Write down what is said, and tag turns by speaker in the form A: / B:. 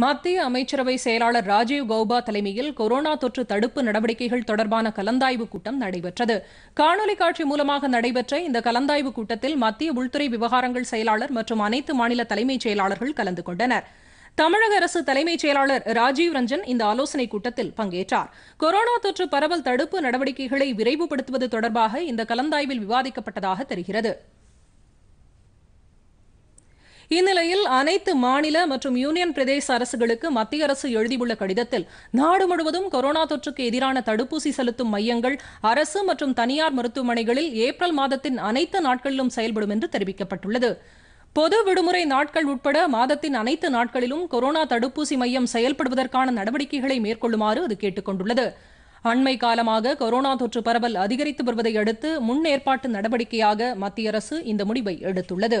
A: மத்திய அமைச்சரவை செயலாளர் ராஜீவ் கௌபா தலைமையில் கொரோனா தொற்று தடுப்பு நடவடிக்கைகள் தொடர்பான கலந்தாய்வு கூட்டம் நடைபெற்றது காணொலி காட்சி மூலமாக நடைபெற்ற இந்த கலந்தாய்வு கூட்டத்தில் மத்திய உள்துறை விவகாரங்கள் செயலாளர் மற்றும் அனைத்து மாநில தலைமைச் செயலாளர்கள் கலந்து கொண்டனர் தமிழக அரசு தலைமைச் செயலாளர் ராஜீவ் ரஞ்சன் இந்த ஆலோசனைக் கூட்டத்தில் பங்கேற்றார் கொரோனா தொற்று பரவல் தடுப்பு நடவடிக்கைகளை விரைவுபடுத்துவது தொடர்பாக இந்த கலந்தாய்வில் விவாதிக்கப்பட்டதாக தெரிகிறது இந்நிலையில் அனைத்து மாநில மற்றும் யூனியன் பிரதேச அரசுகளுக்கு மத்திய அரசு எழுதியுள்ள கடிதத்தில் நாடு முழுவதும் கொரோனா தொற்றுக்கு எதிரான தடுப்பூசி செலுத்தும் மையங்கள் அரசு மற்றும் தனியார் மருத்துவமனைகளில் ஏப்ரல் மாதத்தின் அனைத்து நாட்களிலும் செயல்படும் என்று தெரிவிக்கப்பட்டுள்ளது பொது விடுமுறை நாட்கள் உட்பட மாதத்தின் அனைத்து நாட்களிலும் கொரோனா தடுப்பூசி மையம் செயல்படுவதற்கான நடவடிக்கைகளை மேற்கொள்ளுமாறு அது கேட்டுக் கொண்டுள்ளது அண்மை காலமாக கொரோனா தொற்று பரவல் அதிகரித்து வருவதை அடுத்து முன்னேற்பாட்டு நடவடிக்கையாக மத்திய அரசு இந்த முடிவை எடுத்துள்ளது